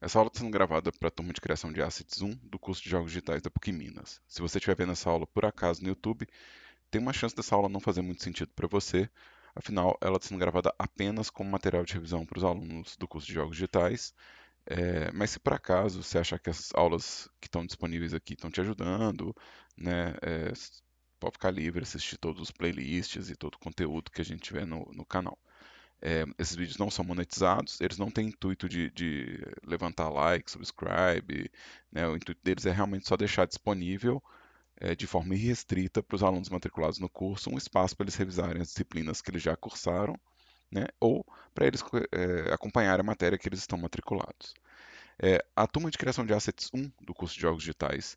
Essa aula está sendo gravada para a turma de criação de Assets 1 do curso de Jogos Digitais da PUC Minas. Se você estiver vendo essa aula por acaso no YouTube, tem uma chance dessa aula não fazer muito sentido para você, afinal, ela está sendo gravada apenas como material de revisão para os alunos do curso de Jogos Digitais. É, mas se por acaso você achar que as aulas que estão disponíveis aqui estão te ajudando, né, é, pode ficar livre, assistir todos os playlists e todo o conteúdo que a gente tiver no, no canal. É, esses vídeos não são monetizados, eles não têm intuito de, de levantar like, subscribe, né? o intuito deles é realmente só deixar disponível é, de forma irrestrita para os alunos matriculados no curso um espaço para eles revisarem as disciplinas que eles já cursaram, né? ou para eles é, a matéria que eles estão matriculados. a turma de criação de assets 1 do curso de jogos digitais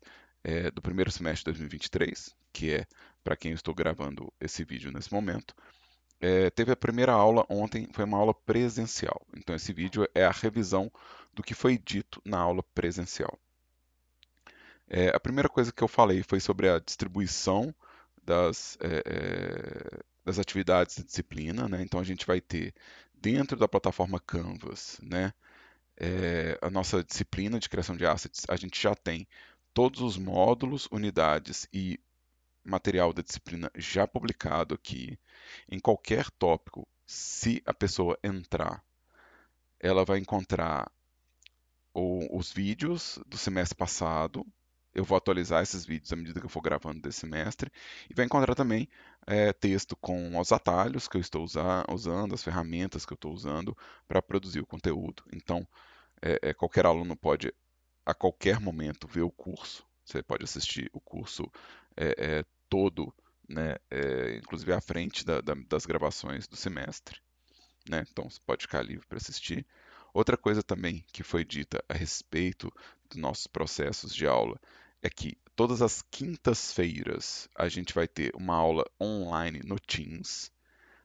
do primeiro semestre de 2023, que é para quem eu estou gravando esse vídeo nesse momento, é, teve a primeira aula ontem, foi uma aula presencial. Então, esse vídeo é a revisão do que foi dito na aula presencial. É, a primeira coisa que eu falei foi sobre a distribuição das, é, é das atividades da disciplina. Né? Então, a gente vai ter dentro da plataforma Canvas né, é, a nossa disciplina de criação de assets. A gente já tem todos os módulos, unidades e material da disciplina já publicado aqui, em qualquer tópico, se a pessoa entrar, ela vai encontrar o, os vídeos do semestre passado. Eu vou atualizar esses vídeos à medida que eu for gravando desse semestre. E vai encontrar também é, texto com os atalhos que eu estou usar, usando, as ferramentas que eu estou usando para produzir o conteúdo. Então, é, é, qualquer aluno pode, a qualquer momento, ver o curso. Você pode assistir o curso é, é, todo, né, é, inclusive à frente da, da, das gravações do semestre. Né? Então você pode ficar livre para assistir. Outra coisa também que foi dita a respeito dos nossos processos de aula é que todas as quintas-feiras a gente vai ter uma aula online no Teams.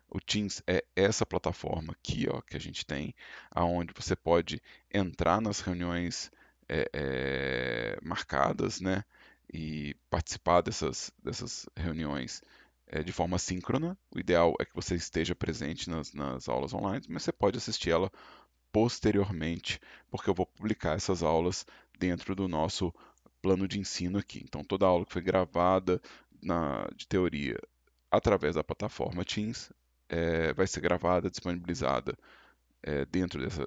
O Teams é essa plataforma aqui ó, que a gente tem, aonde você pode entrar nas reuniões é, é, marcadas, né? e participar dessas, dessas reuniões é, de forma síncrona. O ideal é que você esteja presente nas, nas aulas online, mas você pode assistir ela posteriormente, porque eu vou publicar essas aulas dentro do nosso plano de ensino aqui. Então, toda aula que foi gravada na, de teoria através da plataforma Teams é, vai ser gravada, disponibilizada é, dentro dessa,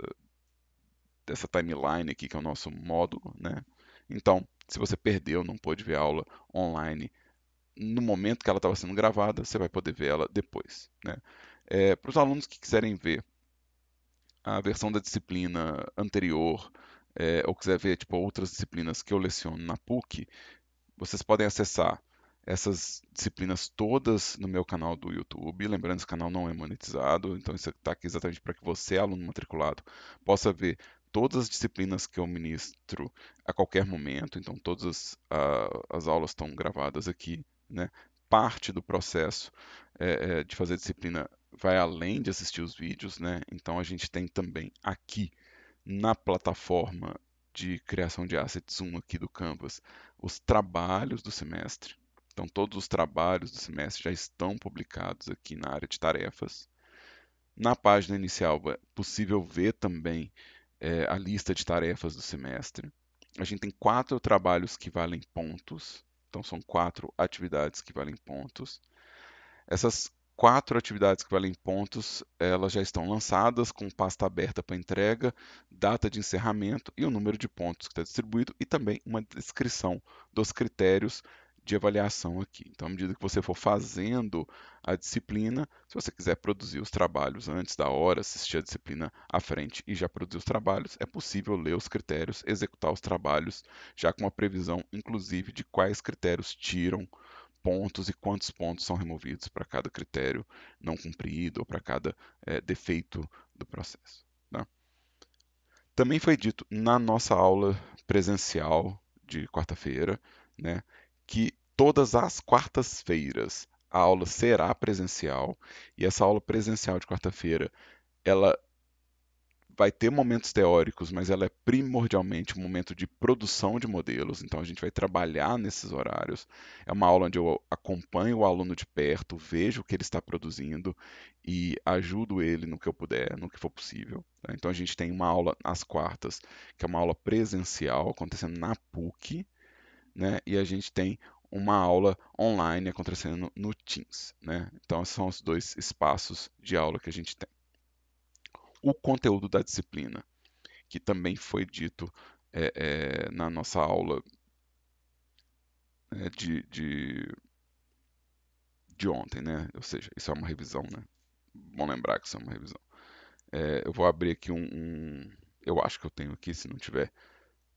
dessa timeline aqui, que é o nosso módulo. Né? Então, se você perdeu, não pôde ver a aula online no momento que ela estava sendo gravada, você vai poder ver ela depois. Né? É, Para os alunos que quiserem ver a versão da disciplina anterior, é, ou quiser ver tipo, outras disciplinas que eu leciono na PUC, vocês podem acessar essas disciplinas todas no meu canal do YouTube. Lembrando, esse canal não é monetizado, então isso está aqui exatamente para que você, aluno matriculado, possa ver todas as disciplinas que eu ministro a qualquer momento, então todas as, as aulas estão gravadas aqui, né? Parte do processo é, é, de fazer disciplina vai além de assistir os vídeos, né? Então a gente tem também aqui na plataforma de criação de assets 1 aqui do Canvas os trabalhos do semestre. Então todos os trabalhos do semestre já estão publicados aqui na área de tarefas. Na página inicial é possível ver também é, a lista de tarefas do semestre. A gente tem quatro trabalhos que valem pontos, então são quatro atividades que valem pontos. Essas quatro atividades que valem pontos, elas já estão lançadas com pasta aberta para entrega, data de encerramento e o número de pontos que está distribuído e também uma descrição dos critérios de avaliação aqui. Então, à medida que você for fazendo a disciplina, se você quiser produzir os trabalhos antes da hora, assistir a disciplina à frente e já produzir os trabalhos, é possível ler os critérios, executar os trabalhos, já com a previsão, inclusive, de quais critérios tiram pontos e quantos pontos são removidos para cada critério não cumprido ou para cada é, defeito do processo. Tá? Também foi dito na nossa aula presencial de quarta-feira, né, que todas as quartas-feiras a aula será presencial e essa aula presencial de quarta-feira ela vai ter momentos teóricos, mas ela é primordialmente um momento de produção de modelos, então a gente vai trabalhar nesses horários. É uma aula onde eu acompanho o aluno de perto, vejo o que ele está produzindo e ajudo ele no que eu puder, no que for possível. Né. Então a gente tem uma aula às quartas, que é uma aula presencial, acontecendo na PUC, né? E a gente tem uma aula online acontecendo no Teams, né? Então, esses são os dois espaços de aula que a gente tem. O conteúdo da disciplina, que também foi dito é, é, na nossa aula é, de, de, de, ontem, né? Ou seja, isso é uma revisão, né? Bom lembrar que isso é uma revisão. É, eu vou abrir aqui um, um... Eu acho que eu tenho aqui, se não tiver,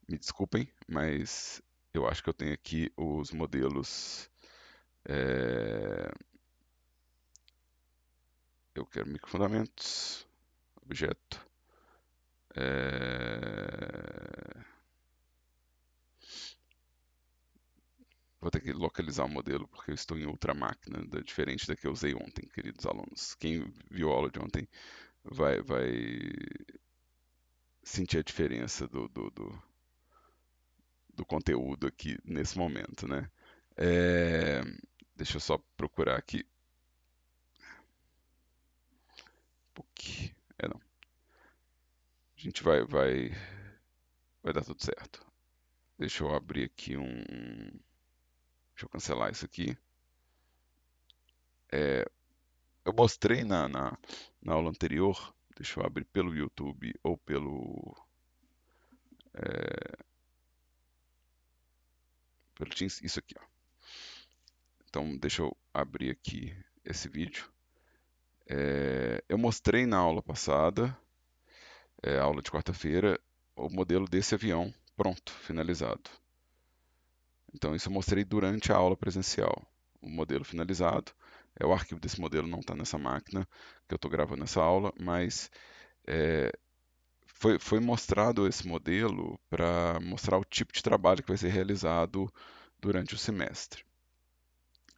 me desculpem, mas eu acho que eu tenho aqui os modelos. É... Eu quero microfundamentos, objeto. É... Vou ter que localizar o modelo porque eu estou em outra máquina, diferente da que eu usei ontem, queridos alunos. Quem viu a aula de ontem vai, vai sentir a diferença do, do, do do conteúdo aqui nesse momento, né? É, deixa eu só procurar aqui. que? é não. A gente vai, vai, vai dar tudo certo. Deixa eu abrir aqui um. Deixa eu cancelar isso aqui. É, eu mostrei na, na, na aula anterior. Deixa eu abrir pelo YouTube ou pelo. É, pelo Teams, isso aqui. Ó. Então, deixa eu abrir aqui esse vídeo. É, eu mostrei na aula passada, é, aula de quarta-feira, o modelo desse avião pronto, finalizado. Então, isso eu mostrei durante a aula presencial. O modelo finalizado, é o arquivo desse modelo não está nessa máquina que eu estou gravando essa aula, mas é, foi, foi mostrado esse modelo para mostrar o tipo de trabalho que vai ser realizado durante o semestre.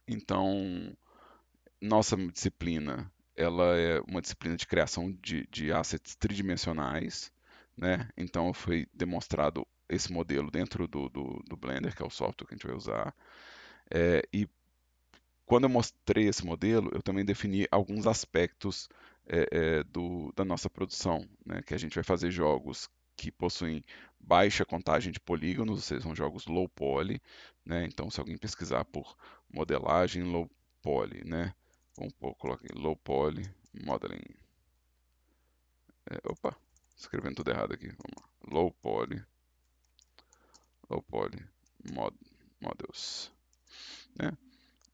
Então, nossa disciplina ela é uma disciplina de criação de, de assets tridimensionais, né? Então foi demonstrado esse modelo dentro do, do, do Blender, que é o software que a gente vai usar. É, e quando eu mostrei esse modelo, eu também defini alguns aspectos é, é, do, da nossa produção, né? que a gente vai fazer jogos que possuem baixa contagem de polígonos, ou seja, são jogos low poly. Né? Então, se alguém pesquisar por modelagem low poly, né? vamos pôr, coloquei low poly modeling. É, opa, escrevendo tudo errado aqui. Vamos lá. Low poly, low poly mod, models. Né?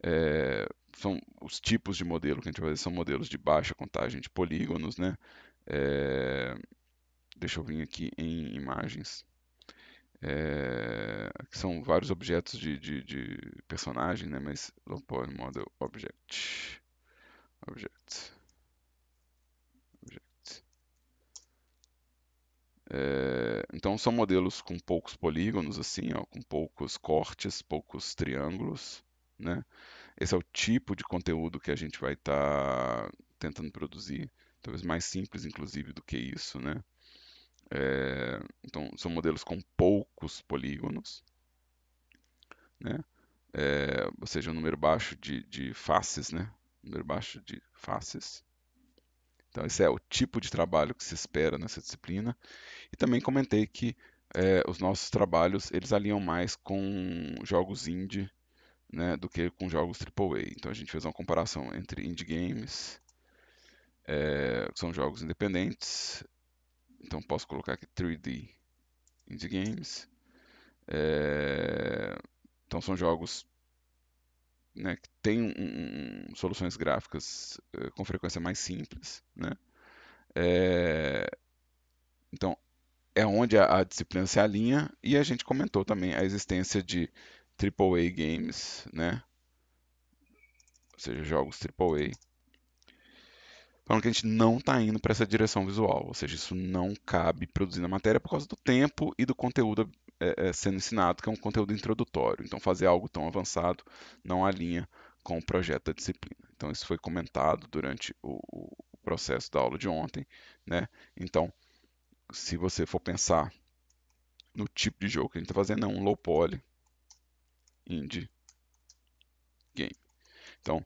é, são os tipos de modelo que a gente vai fazer, são modelos de baixa contagem de polígonos, né? É, deixa eu vir aqui em imagens. É, são vários objetos de, de, de personagem, né? Mas Lompoid Model Object. Object. Object. É, então são modelos com poucos polígonos, assim, ó, com poucos cortes, poucos triângulos né? Esse é o tipo de conteúdo que a gente vai estar tá tentando produzir, talvez mais simples, inclusive, do que isso, né? É, então, são modelos com poucos polígonos, né? É, ou seja, um número baixo de, de faces, né? Um número baixo de faces. Então, esse é o tipo de trabalho que se espera nessa disciplina. E também comentei que é, os nossos trabalhos eles alinham mais com jogos indie né, do que com jogos AAA. Então a gente fez uma comparação entre indie games, é, que são jogos independentes. Então posso colocar aqui 3D indie games. É, então são jogos né, que têm um, soluções gráficas é, com frequência mais simples, né? É, então é onde a, a, disciplina se alinha e a gente comentou também a existência de AAA games, né? Ou seja, jogos AAA. Falando que a gente não está indo para essa direção visual, ou seja, isso não cabe produzir na matéria por causa do tempo e do conteúdo é, é, sendo ensinado, que é um conteúdo introdutório. Então, fazer algo tão avançado não alinha com o projeto da disciplina. Então, isso foi comentado durante o, o processo da aula de ontem. Né? Então, se você for pensar no tipo de jogo que a gente está fazendo, é um low poly, indie game. Então,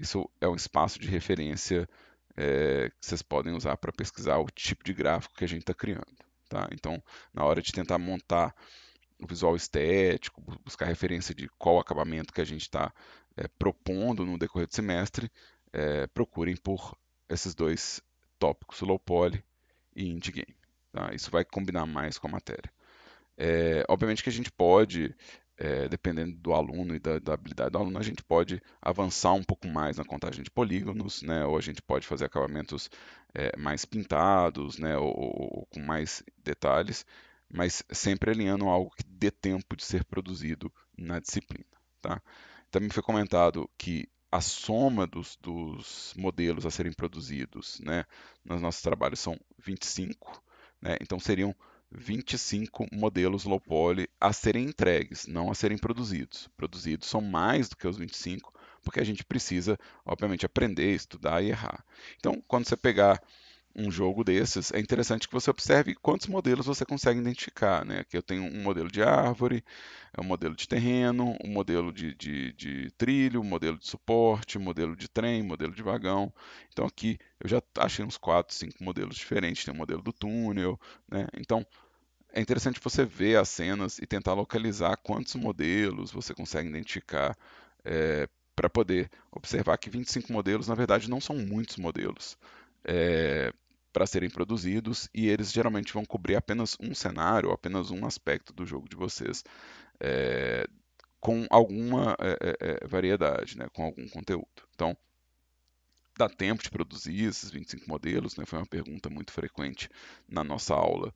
isso é um espaço de referência é, que vocês podem usar para pesquisar o tipo de gráfico que a gente está criando. Tá? Então, na hora de tentar montar o visual estético, buscar referência de qual acabamento que a gente está é, propondo no decorrer do semestre, é, procurem por esses dois tópicos, low poly e indie game. Tá? Isso vai combinar mais com a matéria. É, obviamente que a gente pode é, dependendo do aluno e da, da, habilidade do aluno, a gente pode avançar um pouco mais na contagem de polígonos, né? ou a gente pode fazer acabamentos é, mais pintados, né? Ou, ou, com mais detalhes, mas sempre alinhando algo que dê tempo de ser produzido na disciplina. Tá? Também foi comentado que a soma dos, dos modelos a serem produzidos né, nos nossos trabalhos são 25, né? então seriam 25 modelos low poly a serem entregues, não a serem produzidos. Produzidos são mais do que os 25, porque a gente precisa, obviamente, aprender, estudar e errar. Então, quando você pegar um jogo desses, é interessante que você observe quantos modelos você consegue identificar. Né? Aqui eu tenho um modelo de árvore, é um modelo de terreno, um modelo de, de, de trilho, um modelo de suporte, um modelo de trem, um modelo de vagão. Então aqui eu já achei uns 4, 5 modelos diferentes. Tem o um modelo do túnel. Né? Então é interessante você ver as cenas e tentar localizar quantos modelos você consegue identificar é, eh, para poder observar que 25 modelos, na verdade, não são muitos modelos. É, para serem produzidos e eles geralmente vão cobrir apenas um cenário, apenas um aspecto do jogo de vocês, é, com alguma é, é, variedade, né, com algum conteúdo. Então, dá tempo de produzir esses 25 modelos? Né, foi uma pergunta muito frequente na nossa aula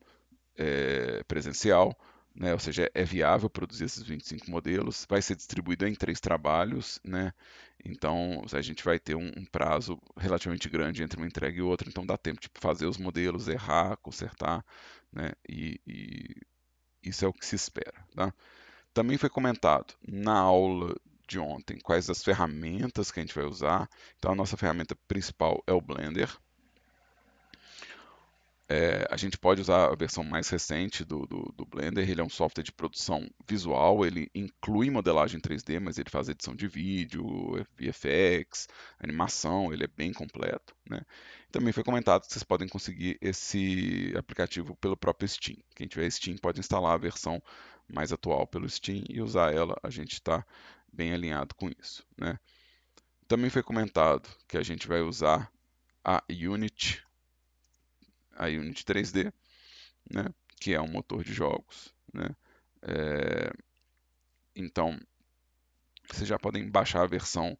presencial. Né, ou seja, é viável produzir esses 25 modelos, vai ser distribuído em três trabalhos, né, então, a gente vai ter um, um prazo relativamente grande entre uma entrega e outra, então dá tempo de tipo, fazer os modelos, errar, consertar, né? E, e isso é o que se espera, tá? Também foi comentado na aula de ontem quais as ferramentas que a gente vai usar. Então, a nossa ferramenta principal é o Blender, é, a gente pode usar a versão mais recente do, do, do, Blender, ele é um software de produção visual, ele inclui modelagem 3D, mas ele faz edição de vídeo, VFX, animação, ele é bem completo. Né? Também foi comentado que vocês podem conseguir esse aplicativo pelo próprio Steam. Quem tiver Steam pode instalar a versão mais atual pelo Steam e usar ela, a gente está bem alinhado com isso. Né? Também foi comentado que a gente vai usar a Unity a Unity 3D, né? que é um motor de jogos. Né? É... Então, vocês já podem baixar a versão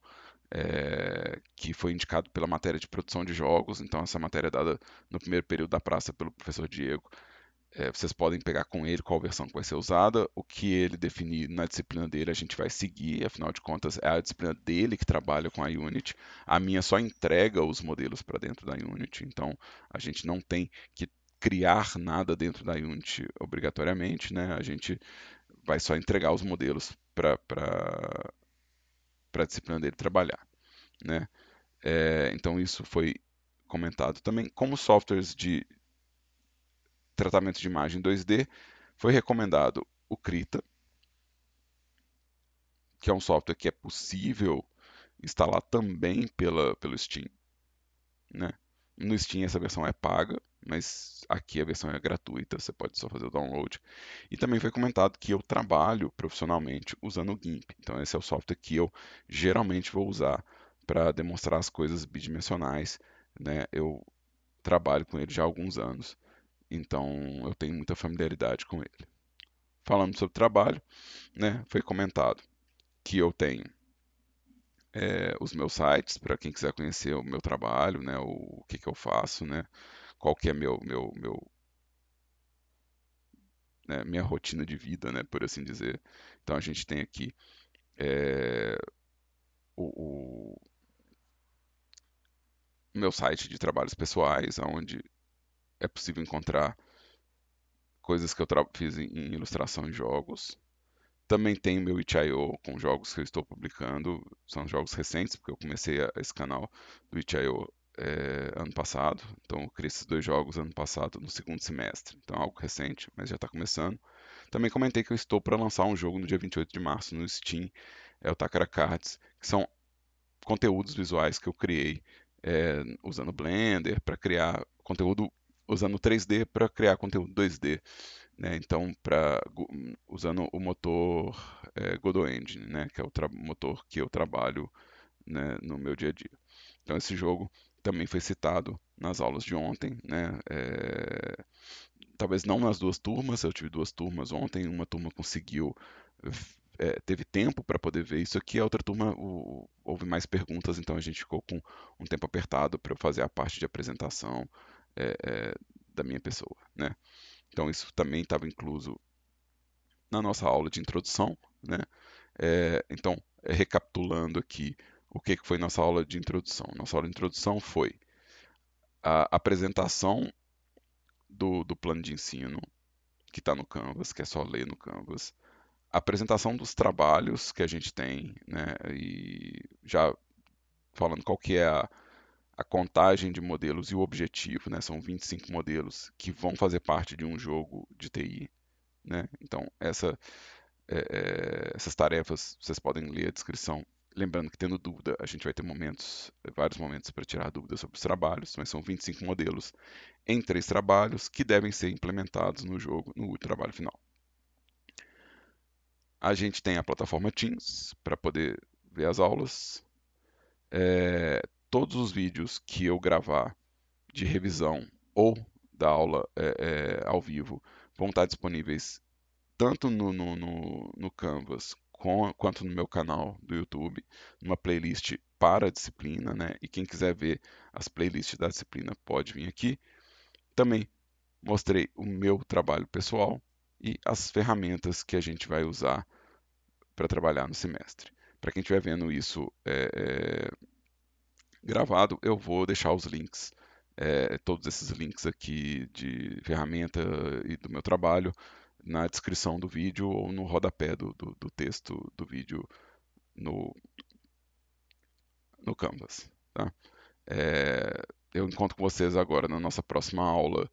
é... que foi indicado pela matéria de produção de jogos. Então, essa matéria é dada no primeiro período da praça pelo professor Diego. É, vocês podem pegar com ele qual versão que vai ser usada, o que ele definir na disciplina dele a gente vai seguir, afinal de contas é a disciplina dele que trabalha com a Unity, a minha só entrega os modelos para dentro da Unity, então a gente não tem que criar nada dentro da Unity obrigatoriamente, né? a gente vai só entregar os modelos para a disciplina dele trabalhar. Né? É, então isso foi comentado também. Como softwares de tratamento de imagem 2D, foi recomendado o Krita, que é um software que é possível instalar também pela, pelo Steam. Né? No Steam essa versão é paga, mas aqui a versão é gratuita, você pode só fazer o download. E também foi comentado que eu trabalho profissionalmente usando o GIMP, então esse é o software que eu geralmente vou usar para demonstrar as coisas bidimensionais. Né? Eu trabalho com ele já há alguns anos. Então eu tenho muita familiaridade com ele. Falando sobre trabalho, né, foi comentado que eu tenho é, os meus sites para quem quiser conhecer o meu trabalho, né, o, o que, que eu faço, né, qual que é meu meu meu né, minha rotina de vida, né, por assim dizer. Então a gente tem aqui é, o, o meu site de trabalhos pessoais, onde é possível encontrar coisas que eu fiz em, em ilustração em jogos. Também tem meu itch.io com jogos que eu estou publicando, são jogos recentes, porque eu comecei a, esse canal do itch.io é, eh, ano passado, então eu criei esses dois jogos ano passado, no segundo semestre, então é algo recente, mas já está começando. Também comentei que eu estou para lançar um jogo no dia 28 de março no Steam, é o Takara Cards, que são conteúdos visuais que eu criei é, usando Blender para criar conteúdo usando 3D para criar conteúdo 2D. Né? Então, para usando o motor é, Godot Engine, né? que é o motor que eu trabalho né, no meu dia a dia. Então, esse jogo também foi citado nas aulas de ontem. Né? É... Talvez não nas duas turmas, eu tive duas turmas ontem, uma turma conseguiu. É, teve tempo para poder ver isso aqui, a outra turma o... houve mais perguntas, então a gente ficou com um tempo apertado para fazer a parte de apresentação é, é, da minha pessoa, né? Então isso também estava incluso na nossa aula de introdução, né? É, então, é, recapitulando aqui, o que, que foi nossa aula de introdução? Nossa aula de introdução foi a apresentação do, do plano de ensino, que está no Canvas, que é só ler no Canvas, a apresentação dos trabalhos que a gente tem, né? E já falando qual que é a, a contagem de modelos e o objetivo, né? São 25 modelos que vão fazer parte de um jogo de TI, né? Então, essa, é, é, essas tarefas, vocês podem ler a descrição. Lembrando que, tendo dúvida, a gente vai ter momentos, vários momentos para tirar dúvidas sobre os trabalhos, mas são 25 modelos em três trabalhos que devem ser implementados no jogo, no trabalho final. A gente tem a plataforma Teams para poder ver as aulas. É, todos os vídeos que eu gravar de revisão ou da aula é, é, ao vivo vão estar disponíveis tanto no, no, no, no Canvas com, quanto no meu canal do YouTube, numa playlist para a disciplina, né? E quem quiser ver as playlists da disciplina pode vir aqui. Também mostrei o meu trabalho pessoal e as ferramentas que a gente vai usar para trabalhar no semestre. Para quem estiver vendo isso é, é gravado. Eu vou deixar os links, é, todos esses links aqui de ferramenta e do meu trabalho na descrição do vídeo ou no rodapé do, do, do texto do vídeo no, no Canvas. Tá? É, eu encontro com vocês agora na nossa próxima aula,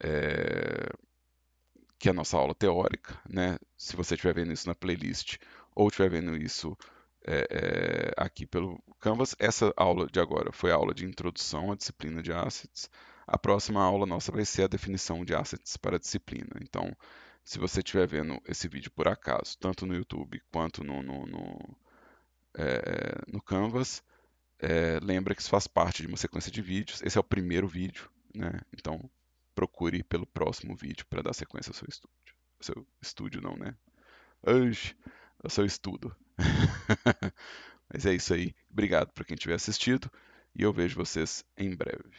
é, que é a nossa aula teórica. Né? Se você estiver vendo isso na playlist ou estiver vendo isso é, é, aqui pelo Canvas. Essa aula de agora foi a aula de introdução à disciplina de assets. A próxima aula nossa vai ser a definição de assets para a disciplina. Então, se você estiver vendo esse vídeo por acaso, tanto no YouTube quanto no, no, no, é, no Canvas, é, lembra que isso faz parte de uma sequência de vídeos. Esse é o primeiro vídeo, né? Então, procure pelo próximo vídeo para dar sequência ao seu estúdio. Seu estúdio não, né? anjo ao é seu estudo. Mas é isso aí. Obrigado para quem tiver assistido e eu vejo vocês em breve.